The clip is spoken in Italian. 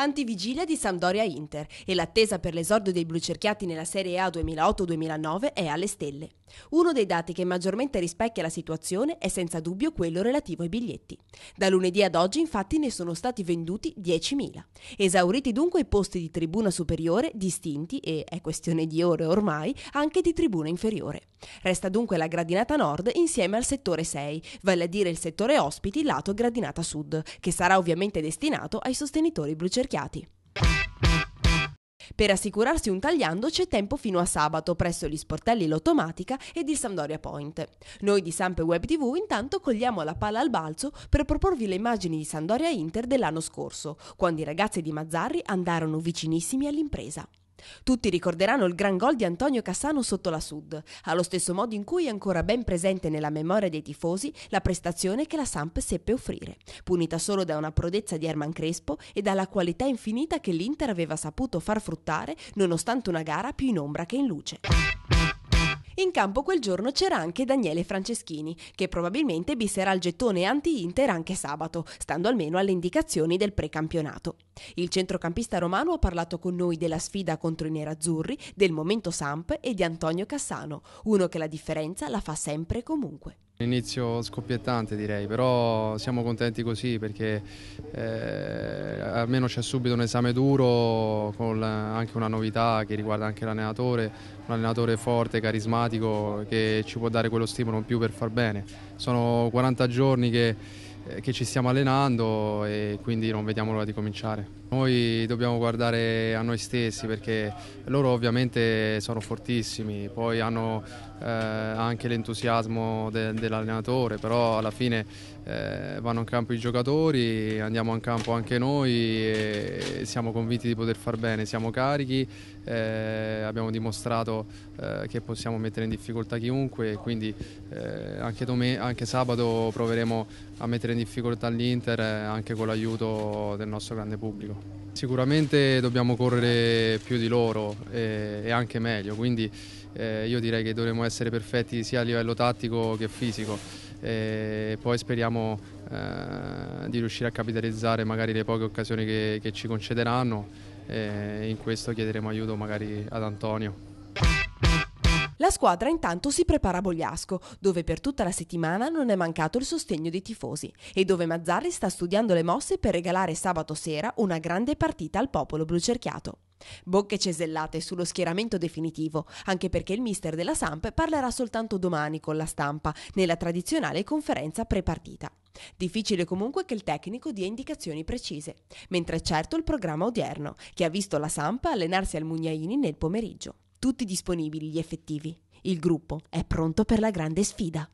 antivigilia di Sampdoria Inter e l'attesa per l'esordio dei blucerchiati nella Serie A 2008-2009 è alle stelle. Uno dei dati che maggiormente rispecchia la situazione è senza dubbio quello relativo ai biglietti. Da lunedì ad oggi infatti ne sono stati venduti 10.000. Esauriti dunque i posti di tribuna superiore distinti e, è questione di ore ormai, anche di tribuna inferiore. Resta dunque la gradinata nord insieme al settore 6, vale a dire il settore ospiti lato gradinata sud, che sarà ovviamente destinato ai sostenitori blucerchiati. Per assicurarsi un tagliando c'è tempo fino a sabato presso gli sportelli L'Automatica ed il Sandoria Point. Noi di Sampe Web TV intanto cogliamo la palla al balzo per proporvi le immagini di Sandoria Inter dell'anno scorso, quando i ragazzi di Mazzarri andarono vicinissimi all'impresa. Tutti ricorderanno il gran gol di Antonio Cassano sotto la Sud, allo stesso modo in cui è ancora ben presente nella memoria dei tifosi la prestazione che la Samp seppe offrire, punita solo da una prodezza di Herman Crespo e dalla qualità infinita che l'Inter aveva saputo far fruttare nonostante una gara più in ombra che in luce. In campo quel giorno c'era anche Daniele Franceschini, che probabilmente bisserà il gettone anti-Inter anche sabato, stando almeno alle indicazioni del precampionato. Il centrocampista romano ha parlato con noi della sfida contro i nerazzurri, del momento Samp e di Antonio Cassano, uno che la differenza la fa sempre e comunque. Un Inizio scoppiettante direi, però siamo contenti così perché eh, almeno c'è subito un esame duro con anche una novità che riguarda anche l'allenatore, un allenatore forte, carismatico che ci può dare quello stimolo in più per far bene. Sono 40 giorni che, eh, che ci stiamo allenando e quindi non vediamo l'ora di cominciare. Noi dobbiamo guardare a noi stessi perché loro ovviamente sono fortissimi, poi hanno eh, anche l'entusiasmo de dell'allenatore, però alla fine eh, vanno in campo i giocatori, andiamo in campo anche noi e siamo convinti di poter far bene, siamo carichi, eh, abbiamo dimostrato eh, che possiamo mettere in difficoltà chiunque, quindi eh, anche, anche sabato proveremo a mettere in difficoltà l'Inter eh, anche con l'aiuto del nostro grande pubblico. Sicuramente dobbiamo correre più di loro eh, e, anche meglio, quindi eh, io direi che dovremmo essere perfetti sia a livello tattico che fisico. E poi speriamo eh, di riuscire a capitalizzare magari le poche occasioni che, che ci concederanno e in questo chiederemo aiuto magari ad Antonio. La squadra intanto si prepara a Bogliasco, dove per tutta la settimana non è mancato il sostegno dei tifosi e dove Mazzarri sta studiando le mosse per regalare sabato sera una grande partita al popolo blucerchiato. Bocche cesellate sullo schieramento definitivo, anche perché il mister della Samp parlerà soltanto domani con la stampa, nella tradizionale conferenza prepartita. Difficile comunque che il tecnico dia indicazioni precise, mentre è certo il programma odierno, che ha visto la Samp allenarsi al Mugnaini nel pomeriggio tutti disponibili gli effettivi. Il gruppo è pronto per la grande sfida.